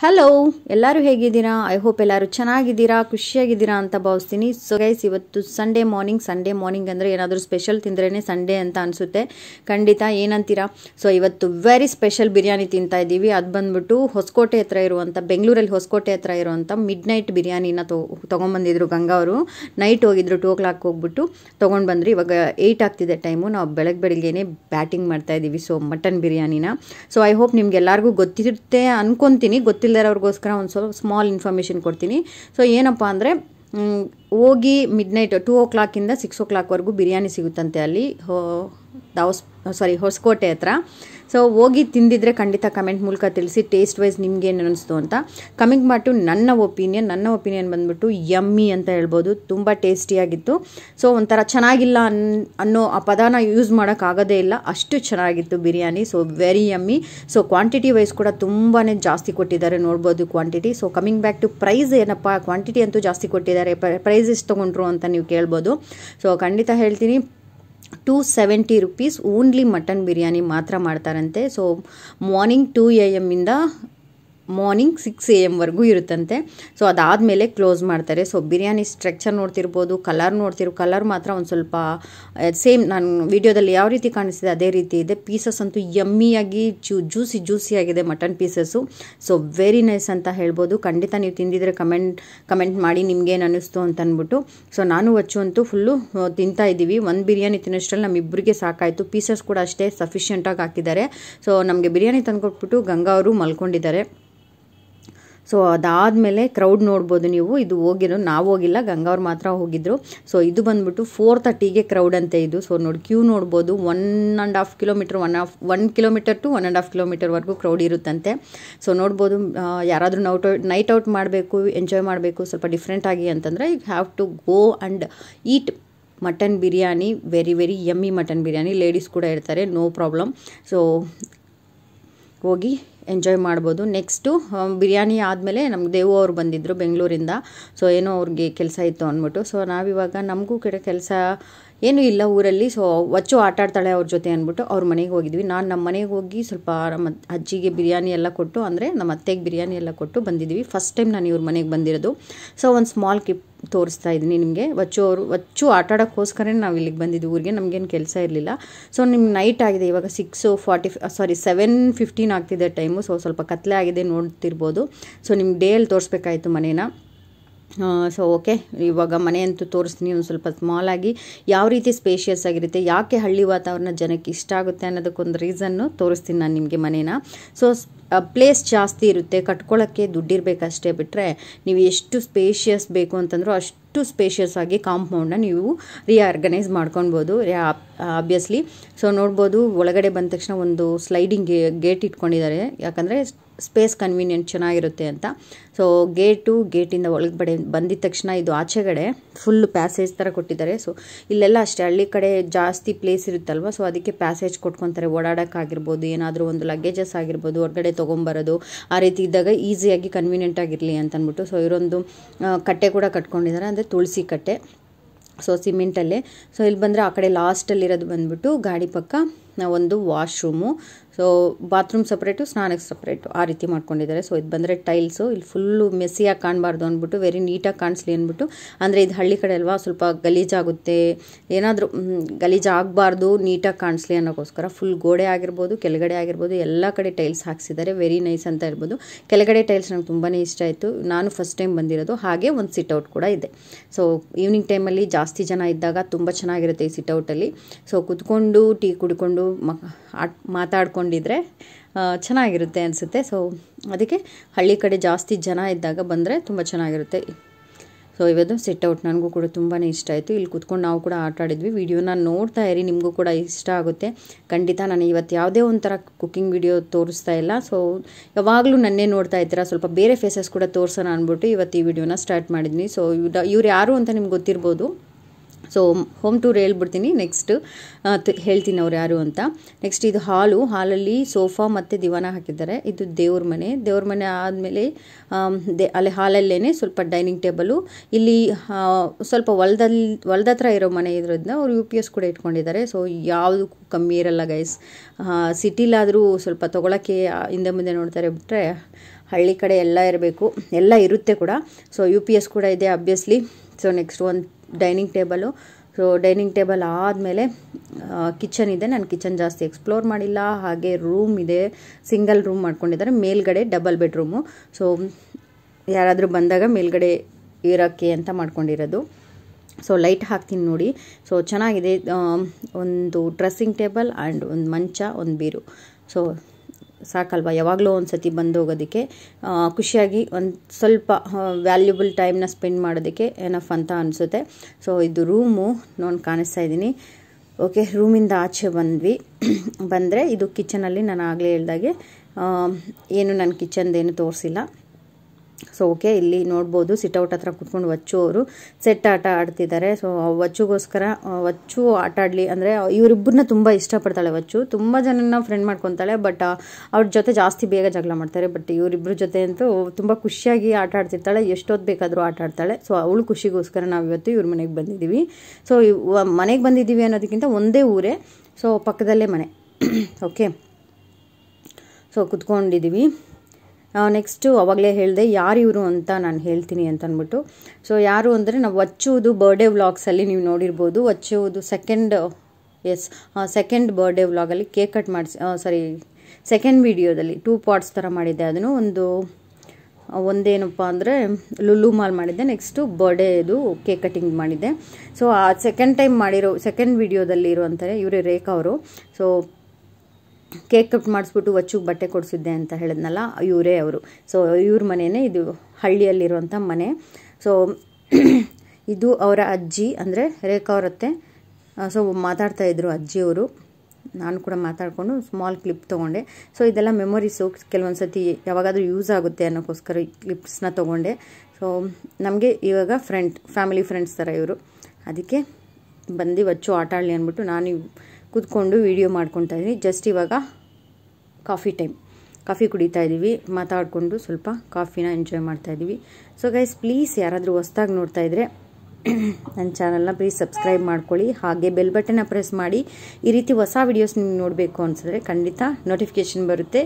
hello ಎಲ್ಲರೂ ಹೇಗಿದ್ದೀರಾ I hope ಎಲ್ಲರೂ ಚೆನ್ನಾಗಿದ್ದೀರಾ ಖುಷಿಯಾಗಿದ್ದೀರಾ ಅಂತ ಭಾವಿಸ್ತೀನಿ ಸೊ ಗೈಸ್ ಇವತ್ತು ಸಂಡೇ ಮಾರ್ನಿಂಗ್ ಸಂಡೇ ಮಾರ್ನಿಂಗ್ ಅಂದರೆ ಏನಾದರೂ ಸ್ಪೆಷಲ್ ತಿಂದ್ರೇ ಸಂಡೇ ಅಂತ ಅನಿಸುತ್ತೆ ಖಂಡಿತ ಏನಂತೀರಾ ಸೊ ಇವತ್ತು ವೆರಿ ಸ್ಪೆಷಲ್ ಬಿರಿಯಾನಿ ತಿಂತಾ ಇದ್ದೀವಿ ಅದು ಬಂದ್ಬಿಟ್ಟು ಹೊಸಕೋಟೆ ಹತ್ರ ಇರುವಂಥ ಬೆಂಗಳೂರಲ್ಲಿ ಹೊಸಕೋಟೆ ಹತ್ರ ಇರುವಂಥ ಮಿಡ್ ನೈಟ್ ಬಿರಿಯಾನಿನ ತೊಗೊಂಬಂದಿದ್ರು ಗಂಗಾ ಅವರು ನೈಟ್ ಹೋಗಿದ್ರು ಟೂ ಓ ಕ್ಲಾಕ್ ಹೋಗ್ಬಿಟ್ಟು ತೊಗೊಂಡು ಬಂದರು ಇವಾಗ ಏಯ್ಟ್ ಆಗ್ತಿದೆ ಟೈಮು ನಾವು ಬೆಳಗ್ಗೆ ಬೆಳಿಗ್ಗೆನೆ ಬ್ಯಾಟಿಂಗ್ ಮಾಡ್ತಾ ಇದ್ದೀವಿ ಸೊ ಮಟನ್ ಬಿರಿಯಾನಿನ ಸೊ ಐ ಹೋಪ್ ನಿಮ್ಗೆಲ್ಲರಿಗೂ ಗೊತ್ತಿರುತ್ತೆ ಅನ್ಕೊತೀನಿ ಗೊತ್ತಿರೋ ಗೊತ್ತಿಲ್ಲದವ್ರಿಗೋಸ್ಕರ ಒಂದು ಸ್ವಲ್ಪ ಸ್ಮಾಲ್ ಇನ್ಫಾರ್ಮೇಷನ್ ಕೊಡ್ತೀನಿ ಸೊ ಏನಪ್ಪ ಅಂದರೆ ಹೋಗಿ ಮಿಡ್ ನೈಟ್ ಟೂ ಓ ಕ್ಲಾಕಿಂದ ಸಿಕ್ಸ್ ಓ ಕ್ಲಾಕ್ವರೆಗೂ ಬಿರಿಯಾನಿ ಸಿಗುತ್ತಂತೆ ಅಲ್ಲಿ ಹೋ ದಾವಸ್ ಸಾರಿ ಹೊಸಕೋಟೆ ಹತ್ರ ಸೊ ಹೋಗಿ ತಿಂದಿದ್ರೆ ಖಂಡಿತ ಕಮೆಂಟ್ ಮೂಲಕ ತಿಳಿಸಿ ಟೇಸ್ಟ್ ವೈಸ್ ನಿಮ್ಗೆ ಏನು ಅನಿಸ್ತು ಅಂತ ಕಮಿಂಗ್ ಮಾಟು ನನ್ನ ಒಪಿನಿಯನ್ ನನ್ನ ಒಪಿನಿಯನ್ ಬಂದ್ಬಿಟ್ಟು ಯಮ್ಮಿ ಅಂತ ಹೇಳ್ಬೋದು ತುಂಬ ಟೇಸ್ಟಿಯಾಗಿತ್ತು ಸೊ ಒಂಥರ ಚೆನ್ನಾಗಿಲ್ಲ ಅನ್ ಅನ್ನೋ ಆ ಪದಾನ ಯೂಸ್ ಮಾಡೋಕ್ಕಾಗೋದೇ ಇಲ್ಲ ಅಷ್ಟು ಚೆನ್ನಾಗಿತ್ತು biryani so very yummy so quantity wise ಕೂಡ ತುಂಬಾ ಜಾಸ್ತಿ ಕೊಟ್ಟಿದ್ದಾರೆ ನೋಡ್ಬೋದು quantity so coming back to price ಏನಪ್ಪ ಕ್ವಾಂಟಿಟಿ ಅಂತೂ ಜಾಸ್ತಿ ಕೊಟ್ಟಿದ್ದಾರೆ ಪ್ರೈಸ್ ಎಷ್ಟು ತೊಗೊಂಡ್ರು ಅಂತ ನೀವು ಕೇಳ್ಬೋದು ಸೊ ಖಂಡಿತ ಹೇಳ್ತೀನಿ two seventy rupees only mutton biryani ಮಾತ್ರ ಮಾಡ್ತಾರಂತೆ ಸೊ ಮಾರ್ನಿಂಗ್ ಟೂ ಎ ಎಮ್ಮಿಂದ ಮಾರ್ನಿಂಗ್ ಸಿಕ್ಸ್ ಎ ಎಮ್ವರೆಗೂ ಇರುತ್ತಂತೆ ಸೊ ಅದಾದಮೇಲೆ ಕ್ಲೋಸ್ ಮಾಡ್ತಾರೆ ಸೊ ಬಿರಿಯಾನಿ ಸ್ಟ್ರಕ್ಚರ್ ನೋಡ್ತಿರ್ಬೋದು ಕಲರ್ ನೋಡ್ತಿರೋ ಕಲರ್ ಮಾತ್ರ ಒಂದು ಸ್ವಲ್ಪ ಸೇಮ್ ನಾನು ವಿಡಿಯೋದಲ್ಲಿ ಯಾವ ರೀತಿ ಕಾಣಿಸ್ತಿದೆ ಅದೇ ರೀತಿ ಇದೆ ಪೀಸಸ್ ಅಂತೂ ಯಮ್ಮಿಯಾಗಿ ಜ್ಯೂ ಜ್ಯೂಸಿ ಜ್ಯೂಸಿಯಾಗಿದೆ mutton pieces so very nice ಅಂತ ಹೇಳ್ಬೋದು ಖಂಡಿತ ನೀವು ತಿಂದಿದ್ರೆ ಕಮೆಂಟ್ ಕಮೆಂಟ್ ಮಾಡಿ ಏನು ಅನ್ನಿಸ್ತು ಅಂತ ಅಂದ್ಬಿಟ್ಟು ಸೊ ನಾನು ಹಚ್ಚು ಅಂತೂ ಫುಲ್ಲು ತಿಂತಾ ಇದ್ದೀವಿ ಒಂದು ಬಿರಿಯಾನಿ ತಿನ್ನೋಷ್ಟರಲ್ಲಿ ನಮ್ಮಿಬ್ಬರಿಗೆ ಸಾಕಾಯಿತು ಪೀಸಸ್ ಕೂಡ ಅಷ್ಟೇ ಸಫಿಷಿಯಂಟಾಗಿ ಹಾಕಿದ್ದಾರೆ ಸೊ ನಮಗೆ ಬಿರಿಯಾನಿ ತಂದುಕೊಟ್ಬಿಟ್ಟು ಗಂಗಾ ಅವರು ಮಲ್ಕೊಂಡಿದ್ದಾರೆ ಸೊ ಅದಾದಮೇಲೆ ಕ್ರೌಡ್ ನೋಡ್ಬೋದು ನೀವು ಇದು ಹೋಗಿರೋ ನಾವು ಹೋಗಿಲ್ಲ ಗಂಗಾವ್ರು ಮಾತ್ರ ಹೋಗಿದ್ರು ಸೊ ಇದು ಬಂದ್ಬಿಟ್ಟು ಫೋರ್ ತರ್ಟಿಗೆ ಕ್ರೌಡ್ ಅಂತ ಇದು ಸೊ ನೋಡಿ ಕ್ಯೂ ನೋಡ್ಬೋದು one and half kilometre one of one kilometre to one and half ಕಿಲೋಮೀಟರ್ವರೆಗೂ ಕ್ರೌಡ್ ಇರುತ್ತಂತೆ ಸೊ ನೋಡ್ಬೋದು ಯಾರಾದರೂ ನೌಟ್ ನೈಟ್ ಔಟ್ ಮಾಡಬೇಕು ಎಂಜಾಯ್ ಮಾಡಬೇಕು ಸ್ವಲ್ಪ ಡಿಫ್ರೆಂಟ್ ಆಗಿ ಅಂತಂದರೆ you have to go and eat mutton biryani very very yummy mutton biryani ladies ಕೂಡ ಇರ್ತಾರೆ ನೋ ಪ್ರಾಬ್ಲಮ್ ಸೊ ಹೋಗಿ ಎಂಜಾಯ್ ಮಾಡ್ಬೋದು ನೆಕ್ಸ್ಟು ಬಿರಿಯಾನಿ ಆದಮೇಲೆ ನಮ್ಗೆ ದೇವು ಅವರು ಬಂದಿದ್ದರು ಬೆಂಗಳೂರಿಂದ ಸೊ ಏನೋ ಅವ್ರಿಗೆ ಕೆಲಸ ಇತ್ತು ಅಂದ್ಬಿಟ್ಟು ಸೊ ನಾವಿವಾಗ ನಮಗೂ ಕಡೆ ಕೆಲಸ ಏನೂ ಇಲ್ಲ ಊರಲ್ಲಿ ಸೊ ವಚ್ಚು ಆಟಾಡ್ತಾಳೆ ಅವ್ರ ಜೊತೆ ಅಂದ್ಬಿಟ್ಟು ಅವ್ರ ಮನೆಗೆ ಹೋಗಿದ್ವಿ ನಾನು ನಮ್ಮ ಮನೆಗೆ ಹೋಗಿ ಸ್ವಲ್ಪ ನಮ್ಮ ಅಜ್ಜಿಗೆ ಬಿರಿಯಾನಿ ಎಲ್ಲ ಕೊಟ್ಟು ಅಂದರೆ ನಮ್ಮ ಅತ್ತೆಗೆ ಬಿರಿಯಾನಿ ಎಲ್ಲ ಕೊಟ್ಟು ಬಂದಿದ್ವಿ ಫಸ್ಟ್ ಟೈಮ್ ನಾನು ಇವ್ರ ಮನೆಗೆ ಬಂದಿರೋದು ಸೊ ಒಂದು ಸ್ಮಾಲ್ ಕಿಪ್ ತೋರಿಸ್ತಾ ಇದ್ದೀನಿ ನಿಮಗೆ ಒಚ್ಚು ಅವರು ಒಚ್ಚು ಆಟ ನಾವು ಇಲ್ಲಿಗೆ ಬಂದಿದ್ವಿ ಊರಿಗೆ ನಮಗೇನು ಕೆಲಸ ಇರಲಿಲ್ಲ ಸೊ ನಿಮ್ಗೆ ನೈಟ್ ಆಗಿದೆ ಇವಾಗ six forty sorry seven fifteen ಆಗ್ತಿದೆ ಟೈಮು ಸೊ ಸ್ವಲ್ಪ ಕತ್ತಲೆ ಆಗಿದೆ ನೋಡ್ತಿರ್ಬೋದು ಸೊ ನಿಮ್ಗೆ ಡೇ ಅಲ್ಲಿ ತೋರಿಸ್ಬೇಕಾಯಿತು ಮನೇನ ಸೊ ಓಕೆ ಇವಾಗ ಮನೆ ಅಂತೂ ತೋರಿಸ್ತೀನಿ ಒಂದು ಸ್ವಲ್ಪ ಸ್ಮಾಲ್ ಆಗಿ ಯಾವ ರೀತಿ ಸ್ಪೇಷಿಯಸ್ ಆಗಿರುತ್ತೆ ಯಾಕೆ ಹಳ್ಳಿ ವಾತಾವರಣ ಜನಕ್ಕೆ ಇಷ್ಟ ಆಗುತ್ತೆ ಅನ್ನೋದಕ್ಕೊಂದು ರೀಸನ್ನು ತೋರಿಸ್ತೀನಿ ನಾನು ನಿಮಗೆ ಮನೇನ ಸೊ ಪ್ಲೇಸ್ ಜಾಸ್ತಿ ಇರುತ್ತೆ ಕಟ್ಕೊಳ್ಳೋಕ್ಕೆ ದುಡ್ಡಿರಬೇಕಷ್ಟೇ ಬಿಟ್ಟರೆ ನೀವು ಎಷ್ಟು ಸ್ಪೇಷಿಯಸ್ ಬೇಕು ಅಂತಂದರೂ ಅಷ್ಟು ಅಷ್ಟು ಸ್ಪೇಷಿಯಸ್ ಆಗಿ ಕಾಂಪೌಂಡನ್ನ ನೀವು ರೀಆರ್ಗನೈಸ್ ಮಾಡ್ಕೊಳ್ಬೋದು ಆಬ್ವಿಯಸ್ಲಿ ಸೊ ನೋಡ್ಬೋದು ಒಳಗಡೆ ಬಂದ ತಕ್ಷಣ ಒಂದು ಸ್ಲೈಡಿಂಗ್ ಗೇಟ್ ಇಟ್ಕೊಂಡಿದ್ದಾರೆ ಯಾಕಂದರೆ ಸ್ಪೇಸ್ ಕನ್ವೀನಿಯೆಂಟ್ ಚೆನ್ನಾಗಿರುತ್ತೆ ಅಂತ ಸೊ ಗೇಟು ಗೇಟಿಂದ ಒಳಗಡೆ ಬಂದಿದ ತಕ್ಷಣ ಇದು ಆಚೆಗಡೆ ಫುಲ್ ಪ್ಯಾಸೇಜ್ ಥರ ಕೊಟ್ಟಿದ್ದಾರೆ ಸೊ ಇಲ್ಲೆಲ್ಲ ಅಷ್ಟೇ ಹಳ್ಳಿ ಕಡೆ ಜಾಸ್ತಿ ಪ್ಲೇಸ್ ಇರುತ್ತಲ್ವ ಸೊ ಅದಕ್ಕೆ ಪ್ಯಾಸೇಜ್ ಕೊಟ್ಕೊತಾರೆ ಓಡಾಡೋಕ್ಕಾಗಿರ್ಬೋದು ಏನಾದರೂ ಒಂದು ಲಗೇಜಸ್ ಆಗಿರ್ಬೋದು ಹೊರಗಡೆ ತೊಗೊಂಬರೋದು ಆ ರೀತಿ ಇದ್ದಾಗ ಈಸಿಯಾಗಿ ಕನ್ವೀನಿಯೆಂಟ್ ಆಗಿರಲಿ ಅಂತ ಸೊ ಇವರೊಂದು ಕಟ್ಟೆ ಕೂಡ ಕಟ್ಕೊಂಡಿದ್ದಾರೆ ಅಂದರೆ ತುಳಸಿ ಕಟ್ಟೆ ಸೊ ಸಿಮೆಂಟಲ್ಲೇ ಸೊ ಇಲ್ಲಿ ಬಂದರೆ ಆ ಕಡೆ ಲಾಸ್ಟಲ್ಲಿರೋದು ಬಂದ್ಬಿಟ್ಟು ಗಾಡಿ ಪಕ್ಕ ಒಂದು ವಾಶ್ರೂಮು ಸೊ ಬಾತ್ರೂಮ್ ಸಪ್ರೇಟು ಸ್ನಾನಕ್ಕೆ ಸಪ್ರೇಟು ಆ ರೀತಿ ಮಾಡ್ಕೊಂಡಿದ್ದಾರೆ ಸೊ ಇದು ಬಂದರೆ ಟೈಲ್ಸು ಇಲ್ಲಿ ಫುಲ್ಲು ಮೆಸ್ಸಿಯಾಗಿ ಕಾಣಬಾರ್ದು ಅಂದ್ಬಿಟ್ಟು ವೆರಿ ನೀಟಾಗಿ ಕಾಣಿಸ್ಲಿ ಅಂದ್ಬಿಟ್ಟು ಅಂದರೆ ಇದು ಹಳ್ಳಿ ಕಡೆ ಅಲ್ವಾ ಸ್ವಲ್ಪ ಗಲೀಜಾಗುತ್ತೆ ಏನಾದರೂ ಗಲೀಜಾಗಬಾರ್ದು ನೀಟಾಗಿ ಕಾಣಿಸ್ಲಿ ಅನ್ನೋಕ್ಕೋಸ್ಕರ ಫುಲ್ ಗೋಡೆ ಆಗಿರ್ಬೋದು ಕೆಳಗಡೆ ಆಗಿರ್ಬೋದು ಎಲ್ಲ ಕಡೆ ಟೈಲ್ಸ್ ಹಾಕ್ಸಿದ್ದಾರೆ ವೆರಿ ನೈಸ್ ಅಂತ ಇರ್ಬೋದು ಕೆಳಗಡೆ ಟೈಲ್ಸ್ ನಂಗೆ ತುಂಬಾ ಇಷ್ಟ ಆಯಿತು ನಾನು ಫಸ್ಟ್ ಟೈಮ್ ಬಂದಿರೋದು ಹಾಗೆ ಒಂದು ಸಿಟ್ಔಟ್ ಕೂಡ ಇದೆ ಸೊ ಈವ್ನಿಂಗ್ ಟೈಮಲ್ಲಿ ಜಾಸ್ತಿ ಜನ ಇದ್ದಾಗ ತುಂಬ ಚೆನ್ನಾಗಿರುತ್ತೆ ಈ ಸಿಟ್ಔಟಲ್ಲಿ ಸೊ ಕುತ್ಕೊಂಡು ಟೀ ಕುಡ್ಕೊಂಡು ಮಾತಾಡ್ಕೊಂಡು ಇಟ್ಕೊಂಡಿದ್ರೆ ಚೆನ್ನಾಗಿರುತ್ತೆ ಅನಿಸುತ್ತೆ ಸೊ ಅದಕ್ಕೆ ಹಳ್ಳಿ ಕಡೆ ಜಾಸ್ತಿ ಜನ ಇದ್ದಾಗ ಬಂದರೆ ತುಂಬ ಚೆನ್ನಾಗಿರುತ್ತೆ ಸೊ ಇವತ್ತು ಸೆಟ್ಔಟ್ ನನಗೂ ಕೂಡ ತುಂಬಾ ಇಷ್ಟ ಆಯಿತು ಇಲ್ಲಿ ಕುತ್ಕೊಂಡು ನಾವು ಕೂಡ ಆಟ ಆಡಿದ್ವಿ ವೀಡಿಯೋನ ನೋಡ್ತಾ ಇರಿ ನಿಮಗೂ ಕೂಡ ಇಷ್ಟ ಆಗುತ್ತೆ ಖಂಡಿತ ನಾನು ಇವತ್ತು ಯಾವುದೇ ಒಂಥರ ಕುಕ್ಕಿಂಗ್ ವಿಡಿಯೋ ತೋರಿಸ್ತಾ ಇಲ್ಲ ಸೊ ಯಾವಾಗಲೂ ನನ್ನೇ ನೋಡ್ತಾ ಇದ್ದೀರಾ ಸ್ವಲ್ಪ ಬೇರೆ ಫೇಸಸ್ ಕೂಡ ತೋರಿಸೋಣ ಅಂದ್ಬಿಟ್ಟು ಇವತ್ತು ಈ ವಿಡಿಯೋನ ಸ್ಟಾರ್ಟ್ ಮಾಡಿದ್ವಿ ಸೊ ಇವ್ರು ಯಾರು ಅಂತ ನಿಮ್ಗೆ ಗೊತ್ತಿರ್ಬೋದು ಸೊ ಹೋಮ್ ಟೂರ್ ಹೇಳ್ಬಿಡ್ತೀನಿ ನೆಕ್ಸ್ಟ್ ಹೇಳ್ತೀನಿ ಅವ್ರು ಯಾರು ಅಂತ ನೆಕ್ಸ್ಟ್ ಇದು ಹಾಲು ಹಾಲಲ್ಲಿ ಸೋಫಾ ಮತ್ತು ದಿವಾನ ಹಾಕಿದ್ದಾರೆ ಇದು ದೇವ್ರ ಮನೆ ದೇವ್ರ ಮನೆ ಆದಮೇಲೆ ದೇ ಅಲ್ಲಿ ಹಾಲಲ್ಲೇ ಸ್ವಲ್ಪ ಡೈನಿಂಗ್ ಟೇಬಲು ಇಲ್ಲಿ ಸ್ವಲ್ಪ ಹೊಲದಲ್ಲಿ ಹೊಲದ ಹತ್ರ ಇರೋ ಮನೆ ಇರೋದ್ರಿಂದ ಅವ್ರು ಯು ಪಿ ಎಸ್ ಕೂಡ ಇಟ್ಕೊಂಡಿದ್ದಾರೆ ಸೊ ಯಾವುದಕ್ಕೂ ಕಮ್ಮಿ ಇರಲ್ಲ ಗೈಸ್ ಸಿಟಿಲಾದರೂ ಸ್ವಲ್ಪ ತೊಗೊಳಕ್ಕೆ ಹಿಂದೆ ಮುಂದೆ ನೋಡ್ತಾರೆ ಬಿಟ್ಟರೆ ಹಳ್ಳಿ ಕಡೆ ಎಲ್ಲ ಇರಬೇಕು ಎಲ್ಲ ಇರುತ್ತೆ ಕೂಡ ಸೊ ಯು ಪಿ ಎಸ್ ಕೂಡ ಇದೆ ಅಬ್ವಿಯಸ್ಲಿ ಸೊ ನೆಕ್ಸ್ಟ್ ಒಂದು dining table so dining table ಆದಮೇಲೆ ಕಿಚನ್ ಇದೆ ನಾನು ಕಿಚನ್ ಜಾಸ್ತಿ ಎಕ್ಸ್ಪ್ಲೋರ್ ಮಾಡಿಲ್ಲ ಹಾಗೆ ರೂಮ್ ಇದೆ ಸಿಂಗಲ್ ರೂಮ್ ಮಾಡ್ಕೊಂಡಿದ್ದಾರೆ ಮೇಲ್ಗಡೆ ಡಬಲ್ ಬೆಡ್ರೂಮು ಸೊ ಯಾರಾದರೂ ಬಂದಾಗ ಮೇಲ್ಗಡೆ ಇರೋಕ್ಕೆ ಅಂತ ಮಾಡ್ಕೊಂಡಿರೋದು ಸೊ ಲೈಟ್ ಹಾಕ್ತೀನಿ ನೋಡಿ ಸೊ ಚೆನ್ನಾಗಿದೆ ಒಂದು ಡ್ರೆಸ್ಸಿಂಗ್ ಟೇಬಲ್ ಆ್ಯಂಡ್ ಒಂದು ಮಂಚ ಒಂದು ಬೀರು ಸೊ ಸಾಕಲ್ವಾ ಯಾವಾಗಲೂ ಒಂದು ಸತಿ ಬಂದು ಹೋಗೋದಕ್ಕೆ ಖುಷಿಯಾಗಿ ಒಂದು ಸ್ವಲ್ಪ ವ್ಯಾಲ್ಯೂಬಲ್ ಟೈಮ್ನ ಸ್ಪೆಂಡ್ ಮಾಡೋದಕ್ಕೆ ಏನಫ್ ಅಂತ ಅನಿಸುತ್ತೆ ಸೊ ಇದು ರೂಮು ನಾನು ಕಾಣಿಸ್ತಾ ಇದ್ದೀನಿ ಓಕೆ ರೂಮಿಂದ ಆಚೆ ಬಂದ್ವಿ ಬಂದರೆ ಇದು ಕಿಚನಲ್ಲಿ ನಾನು ಆಗಲೇ ಹೇಳ್ದಾಗೆ ಏನು ನನ್ನ ಕಿಚನ್ದೇನು ತೋರಿಸಿಲ್ಲ ಸೊ ಓಕೆ ಇಲ್ಲಿ ನೋಡ್ಬೋದು ಔಟ್ ಹತ್ರ ಕುತ್ಕೊಂಡು ವಚ್ಚು ಅವರು ಸೆಟ್ ಆಟ ಆಡ್ತಿದ್ದಾರೆ ಸೊ ವಚ್ಚುಗೋಸ್ಕರ ವಚ್ಚು ಆಟ ಆಡಲಿ ಅಂದರೆ ಇವರಿಬ್ಬರನ್ನ ತುಂಬ ಇಷ್ಟಪಡ್ತಾಳೆ ವಚ್ಚು ತುಂಬ ಜನನ ಫ್ರೆಂಡ್ ಮಾಡ್ಕೊತಾಳೆ ಬಟ್ ಅವ್ರ ಜೊತೆ ಜಾಸ್ತಿ ಬೇಗ ಜಗಳ ಮಾಡ್ತಾರೆ ಬಟ್ ಇವರಿಬ್ಬರ ಜೊತೆ ಅಂತೂ ತುಂಬ ಖುಷಿಯಾಗಿ ಆಟ ಆಡ್ತಿರ್ತಾಳೆ ಎಷ್ಟೊತ್ತು ಬೇಕಾದರೂ ಆಟ ಆಡ್ತಾಳೆ ಸೊ ಅವಳು ಖುಷಿಗೋಸ್ಕರ ನಾವು ಇವತ್ತು ಇವ್ರ ಮನೆಗೆ ಬಂದಿದ್ದೀವಿ ಸೊ ಮನೆಗೆ ಬಂದಿದ್ದೀವಿ ಅನ್ನೋದಕ್ಕಿಂತ ಒಂದೇ ಊರೇ ಸೊ ಪಕ್ಕದಲ್ಲೇ ಮನೆ ಓಕೆ ಸೊ ಕುತ್ಕೊಂಡಿದ್ದೀವಿ ನೆಕ್ಸ್ಟು ಅವಾಗಲೇ ಹೇಳಿದೆ ಯಾರು ಇವರು ಅಂತ ನಾನು ಹೇಳ್ತೀನಿ ಅಂತಂದ್ಬಿಟ್ಟು ಸೊ ಯಾರು ಅಂದರೆ ನಾವು ವಚ್ಚುವುದು ಬರ್ಡೇ ವ್ಲಾಗ್ಸಲ್ಲಿ ನೀವು ನೋಡಿರ್ಬೋದು ವಚ್ಚುವುದು ಸೆಕೆಂಡ್ ಎಸ್ ಸೆಕೆಂಡ್ ಬರ್ಡೇ ವ್ಲಾಗಲ್ಲಿ ಕೇಕ್ ಕಟ್ ಮಾಡಿಸಿ ಸಾರಿ ಸೆಕೆಂಡ್ ವಿಡಿಯೋದಲ್ಲಿ ಟೂ ಪಾರ್ಟ್ಸ್ ಥರ ಮಾಡಿದ್ದೆ ಅದನ್ನು ಒಂದು ಒಂದೇನಪ್ಪ ಅಂದರೆ ಲುಲ್ಲು ಮಾಲ್ ಮಾಡಿದ್ದೆ ನೆಕ್ಸ್ಟು ಬರ್ಡೇದು ಕೇಕ್ ಕಟಿಂಗ್ ಮಾಡಿದ್ದೆ ಸೊ ಆ ಸೆಕೆಂಡ್ ಟೈಮ್ ಮಾಡಿರೋ ಸೆಕೆಂಡ್ ವಿಡಿಯೋದಲ್ಲಿ ಇರುವಂತಾರೆ ಇವರೇ ರೇಖಾ ಅವರು ಸೊ ಕೇಕ್ ಕಟ್ ಮಾಡಿಸ್ಬಿಟ್ಟು ಒಚ್ಚು ಬಟ್ಟೆ ಕೊಡಿಸಿದ್ದೆ ಅಂತ ಹೇಳಿದ್ನಲ್ಲ ಇವರೇ ಅವರು ಸೊ ಇವ್ರ ಮನೆಯೇ ಇದು ಹಳ್ಳಿಯಲ್ಲಿರುವಂಥ ಮನೆ ಸೊ ಇದು ಅವರ ಅಜ್ಜಿ ಅಂದರೆ ರೇಖಾ ಅವರತ್ತೆ ಸೊ ಮಾತಾಡ್ತಾ ಇದ್ರು ಅಜ್ಜಿಯವರು ನಾನು ಕೂಡ ಮಾತಾಡಿಕೊಂಡು ಸ್ಮಾಲ್ ಕ್ಲಿಪ್ ತೊಗೊಂಡೆ ಸೊ ಇದೆಲ್ಲ ಮೆಮೊರೀಸು ಕೆಲವೊಂದು ಸತಿ ಯಾವಾಗಾದರೂ ಯೂಸ್ ಆಗುತ್ತೆ ಅನ್ನೋಕ್ಕೋಸ್ಕರ ಕ್ಲಿಪ್ಸ್ನ ತೊಗೊಂಡೆ ಸೊ ನಮಗೆ ಇವಾಗ ಫ್ರೆಂಡ್ ಫ್ಯಾಮಿಲಿ ಫ್ರೆಂಡ್ಸ್ ಥರ ಇವರು ಅದಕ್ಕೆ ಬಂದು ಒಚ್ಚು ಆಟಾಡಲಿ ಅಂದ್ಬಿಟ್ಟು ನಾನು ಕೂತ್ಕೊಂಡು ವೀಡಿಯೋ ಮಾಡ್ಕೊತಾ ಇದ್ದೀನಿ ಜಸ್ಟ್ ಇವಾಗ ಕಾಫಿ ಟೈಮ್ ಕಾಫಿ ಕುಡಿತಾ ಇದ್ದೀವಿ ಮಾತಾಡಿಕೊಂಡು ಸ್ವಲ್ಪ ಕಾಫಿನ ಎಂಜಾಯ್ ಮಾಡ್ತಾ ಇದ್ದೀವಿ ಸೊ ಗೈಸ್ ಪ್ಲೀಸ್ ಯಾರಾದರೂ ಹೊಸ್ದಾಗಿ ನೋಡ್ತಾ ಇದ್ರೆ ನನ್ನ ಚಾನಲ್ನ ಪ್ಲೀಸ್ ಸಬ್ಸ್ಕ್ರೈಬ್ ಮಾಡ್ಕೊಳ್ಳಿ ಹಾಗೆ ಬೆಲ್ ಬಟನ್ನ ಪ್ರೆಸ್ ಮಾಡಿ ಈ ರೀತಿ ಹೊಸ ವೀಡಿಯೋಸ್ ನಿಮ್ಗೆ ನೋಡಬೇಕು ಅನಿಸಿದ್ರೆ ಖಂಡಿತ ನೋಟಿಫಿಕೇಷನ್ ಬರುತ್ತೆ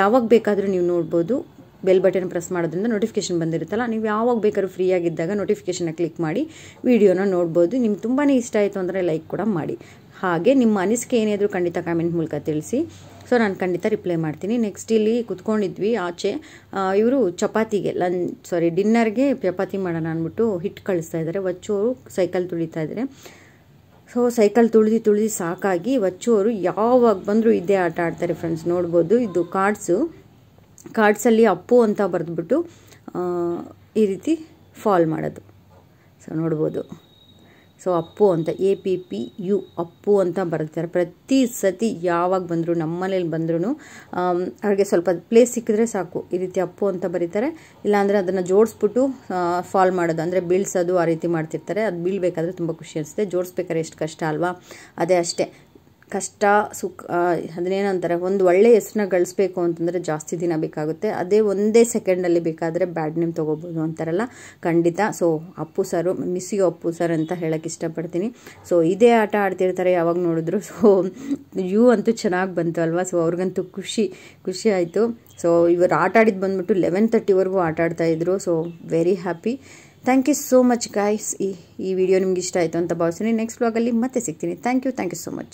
ಯಾವಾಗ ಬೇಕಾದರೂ ನೀವು ನೋಡ್ಬೋದು ಬೆಲ್ ಬಟನ್ ಪ್ರೆಸ್ ಮಾಡೋದ್ರಿಂದ ನೋಟಿಫಿಕೇಷನ್ ಬಂದಿರುತ್ತಲ್ಲ ನೀವು ಯಾವಾಗ ಬೇಕಾದ್ರೂ ಫ್ರೀ ಆಗಿದ್ದಾಗ ನೋಟಿಫಿಕೇಷನ್ನ ಕ್ಲಿಕ್ ಮಾಡಿ ವಿಡಿಯೋನ ನೋಡ್ಬೋದು ನಿಮ್ಗೆ ತುಂಬಾ ಇಷ್ಟ ಆಯಿತು ಅಂದರೆ ಲೈಕ್ ಕೂಡ ಮಾಡಿ ಹಾಗೆ ನಿಮ್ಮ ಅನಿಸಿಕೆ ಏನಾದರೂ ಖಂಡಿತ ಕಾಮೆಂಟ್ ಮೂಲಕ ತಿಳಿಸಿ ಸೊ ನಾನು ಖಂಡಿತ ರಿಪ್ಲೈ ಮಾಡ್ತೀನಿ ನೆಕ್ಸ್ಟ್ ಇಲ್ಲಿ ಕುತ್ಕೊಂಡಿದ್ವಿ ಆಚೆ ಇವರು ಚಪಾತಿಗೆ ಲನ್ ಸಾರಿ ಡಿನ್ನರ್ಗೆ ಚಪಾತಿ ಮಾಡೋಣ ಅಂದ್ಬಿಟ್ಟು ಹಿಟ್ಟು ಕಳಿಸ್ತಾ ಇದ್ದಾರೆ ವಚ್ಚೋರು ಸೈಕಲ್ ತುಳಿತಾ ಇದ್ದಾರೆ ಸೊ ಸೈಕಲ್ ತುಳಿದು ತುಳಿದು ಸಾಕಾಗಿ ವಚ್ಚೋರು ಯಾವಾಗ ಬಂದರೂ ಇದೇ ಆಟ ಆಡ್ತಾರೆ ಫ್ರೆಂಡ್ಸ್ ನೋಡ್ಬೋದು ಇದು ಕಾರ್ಡ್ಸು ಕಾರ್ಡ್ಸಲ್ಲಿ ಅಪ್ಪು ಅಂತ ಬರೆದ್ಬಿಟ್ಟು ಈ ರೀತಿ ಫಾಲ್ ಮಾಡೋದು ಸೊ ನೋಡ್ಬೋದು ಸೊ ಅಪ್ಪು ಅಂತ A P P U Appu ಅಂತ ಬರ್ತಾರೆ ಪ್ರತಿ ಸತಿ ಯಾವಾಗ ಬಂದರೂ ನಮ್ಮ ಮನೇಲಿ ಬಂದ್ರೂ ಅವ್ರಿಗೆ ಸ್ವಲ್ಪ ಪ್ಲೇಸ್ ಸಿಕ್ಕಿದ್ರೆ ಸಾಕು ಈ ರೀತಿ ಅಪ್ಪು ಅಂತ ಬರೀತಾರೆ ಇಲ್ಲಾಂದರೆ ಅದನ್ನು ಜೋಡಿಸ್ಬಿಟ್ಟು ಫಾಲ್ ಮಾಡೋದು ಅಂದರೆ ಬೀಳ್ಸೋದು ಆ ರೀತಿ ಮಾಡ್ತಿರ್ತಾರೆ ಅದು ಬೀಳ್ಬೇಕಾದ್ರೆ ತುಂಬ ಖುಷಿ ಅನಿಸುತ್ತೆ ಜೋಡಿಸ್ಬೇಕಾದ್ರೆ ಎಷ್ಟು ಕಷ್ಟ ಅಲ್ವಾ ಅದೇ ಅಷ್ಟೇ ಕಷ್ಟ ಸುಖ ಅದನ್ನೇನಂತಾರೆ ಒಂದು ಒಳ್ಳೆ ಹೆಸ್ರನ್ನ ಗಳಿಸ್ಬೇಕು ಅಂತಂದರೆ ಜಾಸ್ತಿ ದಿನ ಬೇಕಾಗುತ್ತೆ ಅದೇ ಒಂದೇ ಸೆಕೆಂಡಲ್ಲಿ ಬೇಕಾದರೆ ಬ್ಯಾಡ್ ನೇಮ್ ತೊಗೋಬೋದು ಅಂತಾರಲ್ಲ ಖಂಡಿತ ಸೊ ಅಪ್ಪು ಸಾರು ಮಿಸ್ಸಿಗೆ ಅಪ್ಪು ಸರ್ ಅಂತ ಹೇಳೋಕ್ಕೆ ಇಷ್ಟಪಡ್ತೀನಿ ಸೊ ಇದೇ ಆಟ ಆಡ್ತಿರ್ತಾರೆ ಯಾವಾಗ ನೋಡಿದ್ರು ಸೊ ಯು ಅಂತೂ ಚೆನ್ನಾಗಿ ಬಂತು ಅಲ್ವಾ ಸೊ ಅವ್ರಿಗಂತೂ ಖುಷಿ ಖುಷಿ ಆಯಿತು ಸೊ ಇವರು ಆಟ ಆಡಿದ್ದು ಬಂದ್ಬಿಟ್ಟು ಲೆವೆನ್ ತರ್ಟಿವರೆಗೂ ಆಟ ಇದ್ರು so very happy thank you so much guys ಈ ಈ ವಿಡಿಯೋ ನಿಮ್ಗೆ ಇಷ್ಟ ಆಯಿತು ಅಂತ ಭಾವಿಸ್ತೀನಿ ನೆಕ್ಸ್ಟ್ ವ್ಲಾಗಲ್ಲಿ ಮತ್ತೆ ಸಿಗ್ತೀನಿ thank you thank you so much